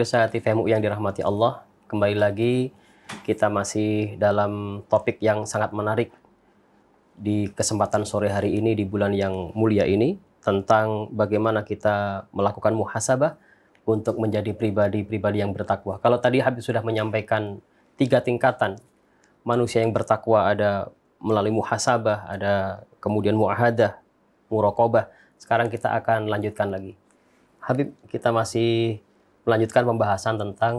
pemirsa TVMU yang dirahmati Allah, kembali lagi kita masih dalam topik yang sangat menarik di kesempatan sore hari ini di bulan yang mulia ini tentang bagaimana kita melakukan muhasabah untuk menjadi pribadi-pribadi yang bertakwa. Kalau tadi Habib sudah menyampaikan tiga tingkatan manusia yang bertakwa ada melalui muhasabah, ada kemudian muahadah, murokobah. Sekarang kita akan lanjutkan lagi. Habib, kita masih melanjutkan pembahasan tentang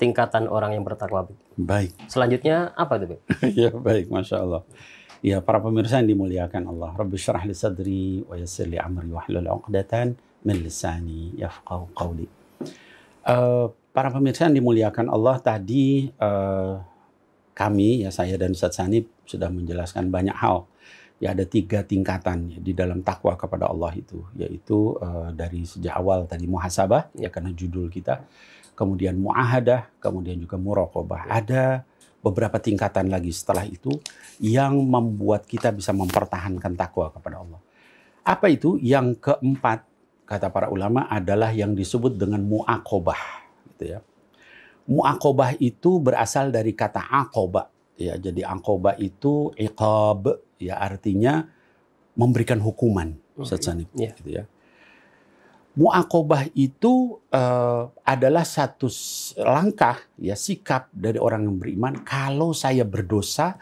tingkatan orang yang bertakwa. Baik. Selanjutnya apa itu, ya, baik, Masya Allah. Ya, para pemirsa yang dimuliakan Allah. Rabbi syrah li sadri wa yassir li amri wa hlul uqdatan min lisani yafqahu qawli. Eh, para pemirsa yang dimuliakan Allah tadi uh, kami ya saya dan Ustaz Sanib sudah menjelaskan banyak hal ya ada tiga tingkatan di dalam takwa kepada Allah itu yaitu uh, dari sejak awal tadi muhasabah ya karena judul kita kemudian muahadah kemudian juga muraqabah ya. ada beberapa tingkatan lagi setelah itu yang membuat kita bisa mempertahankan takwa kepada Allah apa itu yang keempat kata para ulama adalah yang disebut dengan muakobah gitu ya muakobah itu berasal dari kata akoba ya jadi akoba itu iqab ya artinya memberikan hukuman okay. Hmm. Ustaz yeah. gitu ya. Muakobah itu uh, adalah satu langkah ya sikap dari orang yang beriman kalau saya berdosa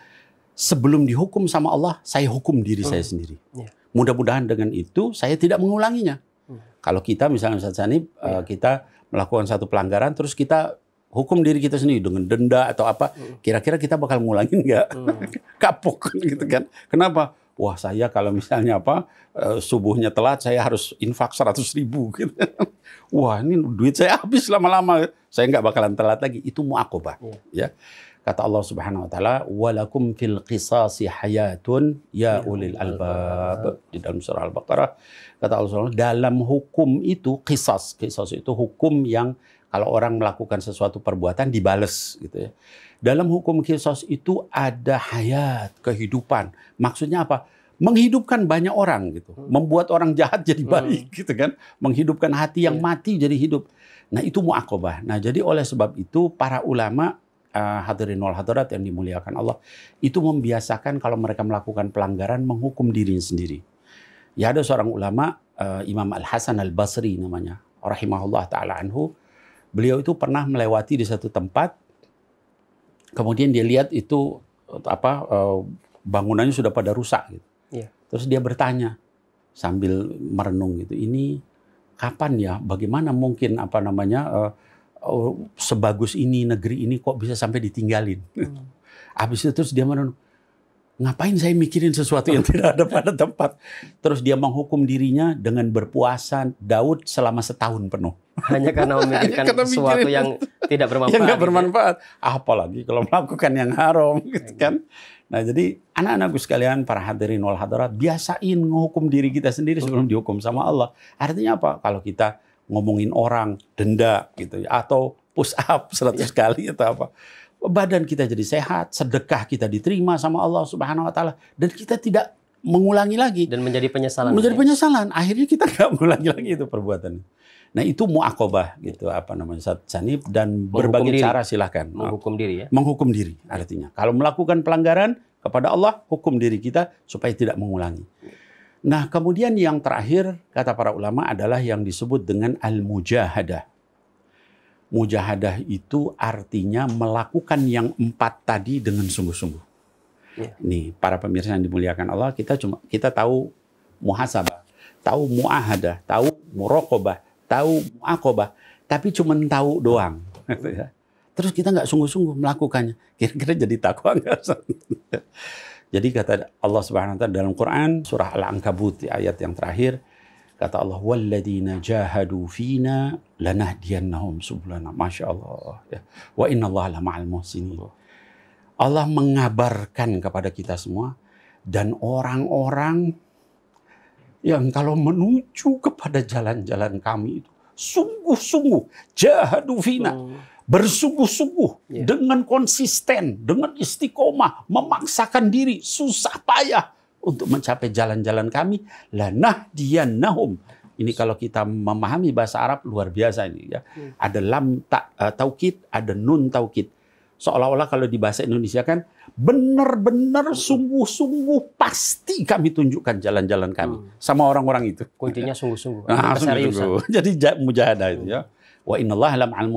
sebelum dihukum sama Allah saya hukum diri hmm. saya sendiri. Yeah. Mudah-mudahan dengan itu saya tidak mengulanginya. Hmm. Kalau kita misalnya Ustaz yeah. uh, ya. kita melakukan satu pelanggaran terus kita hukum diri kita sendiri dengan denda atau apa, hmm. kira-kira kita bakal ngulangin nggak? Hmm. Kapok gitu kan. Kenapa? Wah saya kalau misalnya apa eh, subuhnya telat saya harus infak seratus ribu gitu. Wah ini duit saya habis lama-lama. Saya nggak bakalan telat lagi. Itu mau aku Hmm. Ya. Kata Allah Subhanahu wa taala, "Walakum fil qisasi hayatun ya, ya ulil albab." Di dalam surah Al-Baqarah kata Allah Subhanahu dalam hukum itu qisas. Qisas itu hukum yang kalau orang melakukan sesuatu perbuatan dibales gitu ya. Dalam hukum kisos itu ada hayat, kehidupan. Maksudnya apa? Menghidupkan banyak orang gitu, hmm. membuat orang jahat jadi hmm. baik hmm. gitu kan, menghidupkan hati yang iya. mati jadi hidup. Nah, itu muakobah. Nah, jadi oleh sebab itu para ulama uh, hadirin wal hadirat yang dimuliakan Allah itu membiasakan kalau mereka melakukan pelanggaran menghukum diri sendiri. Ya ada seorang ulama eh, Imam Al Hasan Al Basri namanya, rahimahullah taala anhu, beliau itu pernah melewati di satu tempat, kemudian dia lihat itu apa eh, bangunannya sudah pada rusak gitu. Ya. Terus dia bertanya sambil merenung gitu, ini kapan ya? Bagaimana mungkin apa namanya eh, oh, sebagus ini negeri ini kok bisa sampai ditinggalin? Hmm. Habis itu terus dia merenung ngapain saya mikirin sesuatu yang tidak ada pada tempat. Terus dia menghukum dirinya dengan berpuasa Daud selama setahun penuh. Hanya karena memikirkan Hanya karena sesuatu yang tidak bermanfaat. Yang lagi bermanfaat. Ya. Apalagi kalau melakukan yang haram gitu kan. Nah jadi anak-anakku sekalian para hadirin wal hadirat biasain menghukum diri kita sendiri sebelum dihukum sama Allah. Artinya apa? Kalau kita ngomongin orang denda gitu ya. atau push up seratus iya. kali atau apa badan kita jadi sehat, sedekah kita diterima sama Allah Subhanahu wa taala dan kita tidak mengulangi lagi dan menjadi penyesalan. Menjadi ya? penyesalan. Akhirnya kita tidak mengulangi lagi itu perbuatan. Nah, itu muakobah gitu apa namanya sanib dan menghukum berbagai diri. cara silahkan. Ah. Menghukum diri ya. Menghukum diri artinya. Kalau melakukan pelanggaran kepada Allah, hukum diri kita supaya tidak mengulangi. Nah, kemudian yang terakhir kata para ulama adalah yang disebut dengan al-mujahadah. Mujahadah itu artinya melakukan yang empat tadi dengan sungguh-sungguh. Ya. Nih, para pemirsa yang dimuliakan Allah, kita cuma kita tahu muhasabah, tahu muahadah, tahu murokobah, tahu muakobah, tapi cuma tahu doang. Gitu ya. Terus kita nggak sungguh-sungguh melakukannya. Kira-kira jadi takwa nggak? jadi kata Allah Subhanahu wa taala dalam Quran surah Al-Ankabut ayat yang terakhir, Kata Allah, "Walladzina jahadu fina lanahdiyannahum subulana." Masya Allah. Ya. Wa inna Allah la ma'al muhsinin. Oh. Allah mengabarkan kepada kita semua dan orang-orang yang kalau menuju kepada jalan-jalan kami itu sungguh-sungguh jahadu fina oh. bersungguh-sungguh yeah. dengan konsisten dengan istiqomah memaksakan diri susah payah untuk mencapai jalan-jalan kami lanah Nahum. ini kalau kita memahami bahasa Arab luar biasa ini ya. Hmm. Ada lam ta, uh, taukid, ada nun taukid. Seolah-olah kalau di bahasa Indonesia kan benar-benar hmm. sungguh-sungguh pasti kami tunjukkan jalan-jalan kami hmm. sama orang-orang itu. Kuncinya sungguh-sungguh. Nah, sungguh Jadi mujahadah itu ya. Hmm. Wa innallaha lam al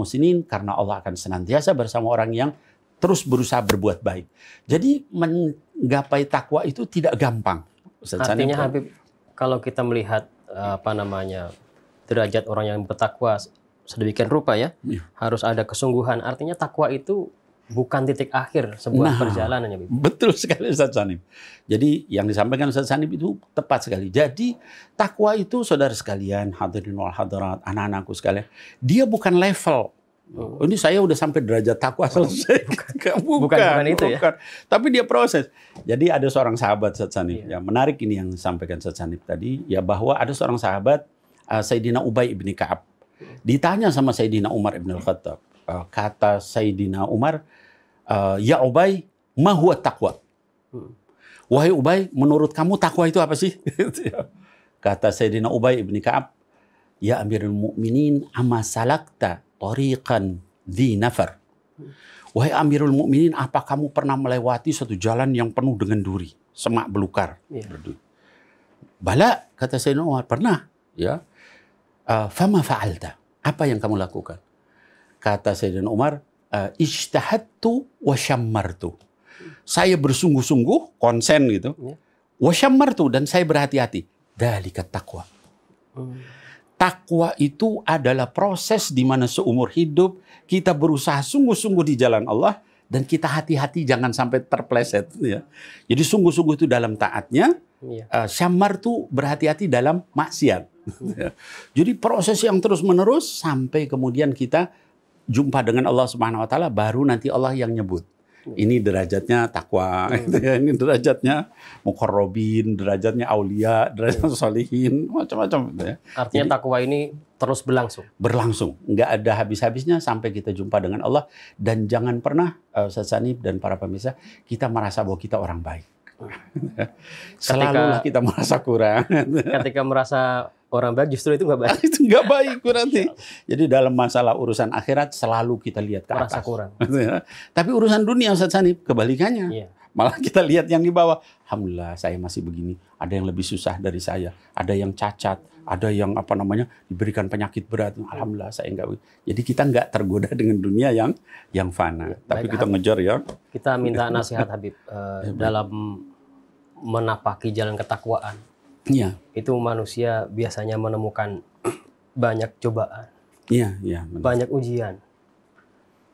karena Allah akan senantiasa bersama orang yang terus berusaha berbuat baik. Jadi menggapai takwa itu tidak gampang. Ustaz Artinya Sani, Habib, kalau kita melihat eh, apa namanya derajat orang yang bertakwa sedemikian rupa ya, ya. harus ada kesungguhan. Artinya takwa itu bukan titik akhir sebuah nah, perjalanan ya, Betul sekali Ustaz Sanib. Jadi yang disampaikan Ustaz Sanib itu tepat sekali. Jadi takwa itu saudara sekalian, hadirin wal hadirat, anak-anakku sekalian, dia bukan level Oh, ini saya udah sampai derajat takwa selesai. Bukan, bukan, bukan, bukan itu ya. bukan. ya. Tapi dia proses. Jadi ada seorang sahabat Satsanif. Iya. Ya, menarik ini yang sampaikan Satsanif tadi. Ya bahwa ada seorang sahabat uh, eh, Sayyidina Ubay ibn Kaab. Ditanya sama Sayyidina Umar ibn khattab Uh, eh, kata Sayyidina Umar, uh, Ya Ubay, mahu takwa? Hmm. Wahai Ubay, menurut kamu takwa itu apa sih? kata Sayyidina Ubay ibn Kaab, Ya Amirul Mukminin, amasalakta tariqan di nafar. Wahai Amirul Mukminin, apa kamu pernah melewati satu jalan yang penuh dengan duri, semak belukar? Ya. Bala, kata Sayyidina Umar, pernah. Ya. Uh, fama fa'alta. Apa yang kamu lakukan? Kata Sayyidina Umar, uh, ijtahadtu wa syammartu. Saya bersungguh-sungguh, konsen gitu. Ya. Wa syammartu, dan saya berhati-hati. dari taqwa. Hmm. Takwa itu adalah proses di mana seumur hidup kita berusaha sungguh-sungguh di jalan Allah dan kita hati-hati jangan sampai terpleset. Ya. Jadi sungguh-sungguh itu dalam taatnya, ya. uh, eh, syamar itu berhati-hati dalam maksiat. Hmm. Ya. Jadi proses yang terus-menerus sampai kemudian kita jumpa dengan Allah Subhanahu Wa Taala baru nanti Allah yang nyebut ini derajatnya takwa, hmm. Gitu ya. ini derajatnya mukorobin, derajatnya aulia, derajat hmm. solihin, macam-macam. Gitu ya. Artinya takwa ini terus berlangsung. Berlangsung, nggak ada habis-habisnya sampai kita jumpa dengan Allah dan jangan pernah uh, eh, sesani dan para pemirsa kita merasa bahwa kita orang baik. Hmm. Selalu kita merasa kurang. Ketika merasa orang baik justru itu nggak baik. itu nggak baik nanti. Iya. Jadi dalam masalah urusan akhirat selalu kita lihat ke atas. kurang. Gitu ya. Tapi urusan dunia Ustaz Sanib kebalikannya. Iya. Malah kita lihat yang di bawah. Alhamdulillah saya masih begini. Ada yang lebih susah dari saya. Ada yang cacat. Ada yang apa namanya diberikan penyakit berat. Alhamdulillah saya nggak. Jadi kita nggak tergoda dengan dunia yang yang fana. Iya. Tapi kita Habib, ngejar ya. Kita minta nasihat Habib uh, dalam menapaki jalan ketakwaan Iya. Itu manusia biasanya menemukan banyak cobaan. Iya, iya. Banyak ujian.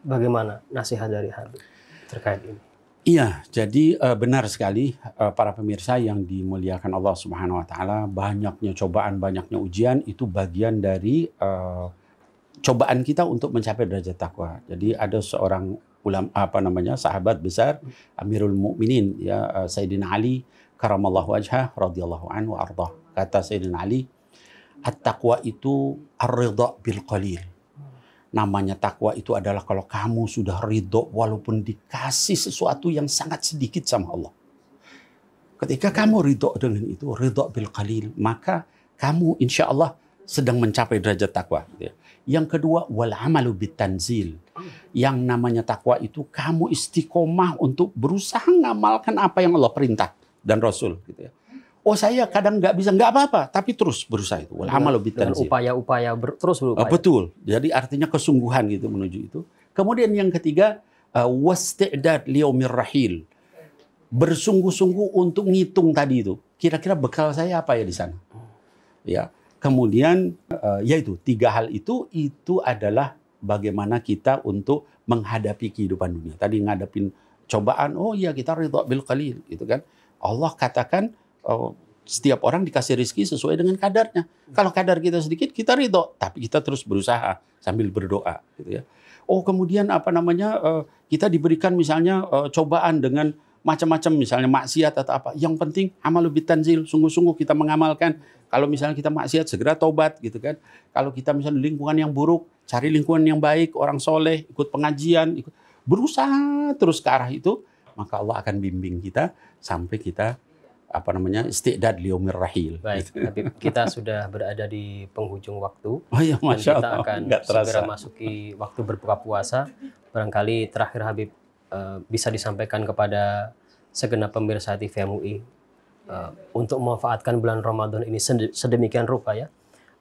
Bagaimana nasihat dari Habib terkait ini? Iya, jadi eh, benar sekali eh, para pemirsa yang dimuliakan Allah Subhanahu wa taala, banyaknya cobaan, banyaknya ujian itu bagian dari uh, cobaan kita untuk mencapai derajat takwa. Jadi ada seorang ulam apa namanya sahabat besar Amirul Mukminin ya Sayyidina Ali karamallahu wajhah radhiyallahu anhu arda. Kata Sayyidina Ali, at-taqwa itu ar-ridha bil qalil. Namanya takwa itu adalah kalau kamu sudah ridho walaupun dikasih sesuatu yang sangat sedikit sama Allah. Ketika kamu ridho dengan itu, ridho bil qalil, maka kamu insya Allah sedang mencapai derajat takwa. Gitu ya. Yang kedua, wal amalu bitanzil. Yang namanya takwa itu kamu istiqomah untuk berusaha ngamalkan apa yang Allah perintah dan Rasul gitu ya. Oh saya kadang nggak bisa, nggak apa-apa, tapi terus berusaha itu. Amal lebih terus upaya-upaya oh, terus berupaya. betul. Jadi artinya kesungguhan gitu menuju itu. Kemudian yang ketiga uh, wastidad liomir rahil. Bersungguh-sungguh untuk ngitung tadi itu. Kira-kira bekal saya apa ya di sana? Ya. Kemudian ya yaitu tiga hal itu itu adalah bagaimana kita untuk menghadapi kehidupan dunia. Tadi ngadapin cobaan, oh iya kita ridha bil qalil gitu kan. Allah katakan oh, setiap orang dikasih rezeki sesuai dengan kadarnya. Kalau kadar kita sedikit, kita ridho. Tapi kita terus berusaha sambil berdoa. Gitu ya. Oh kemudian apa namanya, eh, kita diberikan misalnya eh, cobaan dengan macam-macam misalnya maksiat atau apa. Yang penting amal lebih tanzil, sungguh-sungguh kita mengamalkan. Kalau misalnya kita maksiat segera tobat gitu kan. Kalau kita misalnya lingkungan yang buruk, cari lingkungan yang baik, orang soleh, ikut pengajian, ikut berusaha terus ke arah itu, maka Allah akan bimbing kita sampai kita apa namanya istiqdad liomir rahil. Baik, gitu. tapi Habib, kita sudah berada di penghujung waktu. Oh ya, Masya dan kita Allah. akan Nggak terasa. segera masuki waktu berbuka puasa. Barangkali terakhir Habib eh, bisa disampaikan kepada segenap pemirsa TV MUI eh, untuk memanfaatkan bulan Ramadan ini sedemikian rupa ya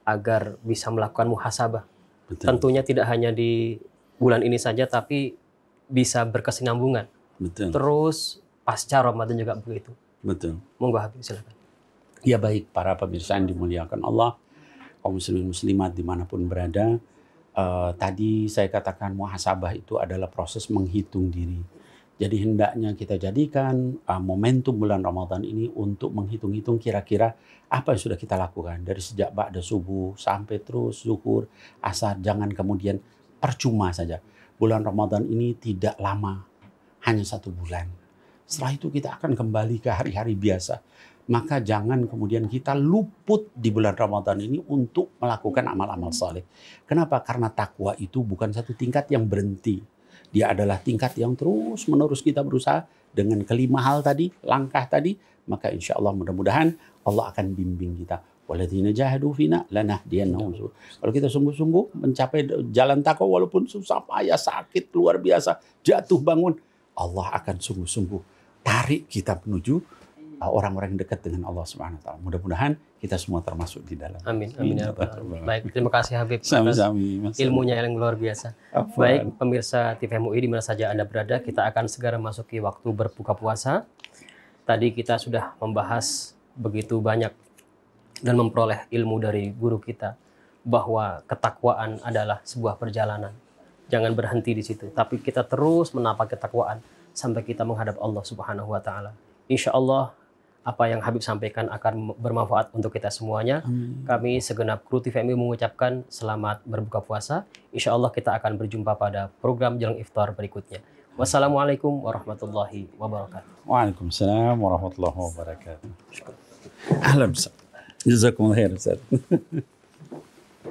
agar bisa melakukan muhasabah. Betul. Tentunya tidak hanya di bulan ini saja tapi bisa berkesinambungan. Betul. Terus pasca Ramadan juga begitu. Betul. Monggo Habib silakan. Ya baik para pemirsa yang dimuliakan Allah, kaum muslimin muslimat dimanapun berada. Uh, tadi saya katakan muhasabah itu adalah proses menghitung diri. Jadi hendaknya kita jadikan uh, momentum bulan Ramadan ini untuk menghitung-hitung kira-kira apa yang sudah kita lakukan dari sejak ba'da subuh sampai terus zuhur, asar, jangan kemudian percuma saja. Bulan Ramadan ini tidak lama, hanya satu bulan setelah itu kita akan kembali ke hari-hari biasa. Maka jangan kemudian kita luput di bulan Ramadan ini untuk melakukan amal-amal saleh. Kenapa? Karena takwa itu bukan satu tingkat yang berhenti. Dia adalah tingkat yang terus menerus kita berusaha dengan kelima hal tadi, langkah tadi. Maka insya Allah mudah-mudahan Allah akan bimbing kita. Waladina jahadu fina iya, Kalau kita sungguh-sungguh mencapai jalan takwa walaupun susah payah, sakit luar biasa, jatuh bangun, Allah akan sungguh-sungguh tarik kita menuju uh, orang-orang yang dekat dengan Allah Subhanahu taala. Mudah-mudahan kita semua termasuk di dalam. Amin. Amin. Ya Baik, terima kasih Habib Sami -sami, ilmunya yang luar biasa. Afan. Baik, pemirsa TV MUI di mana saja Anda berada, kita akan segera masuki waktu berbuka puasa. Tadi kita sudah membahas begitu banyak dan memperoleh ilmu dari guru kita bahwa ketakwaan adalah sebuah perjalanan. Jangan berhenti di situ, tapi kita terus menapak ketakwaan sampai kita menghadap Allah Subhanahu wa taala. Insya Allah apa yang Habib sampaikan akan bermanfaat untuk kita semuanya. Amin. Kami segenap kru TVMI mengucapkan selamat berbuka puasa. Insya Allah kita akan berjumpa pada program Jelang Iftar berikutnya. Wassalamualaikum warahmatullahi wabarakatuh. Waalaikumsalam warahmatullahi wabarakatuh. Jazakumullah khairan.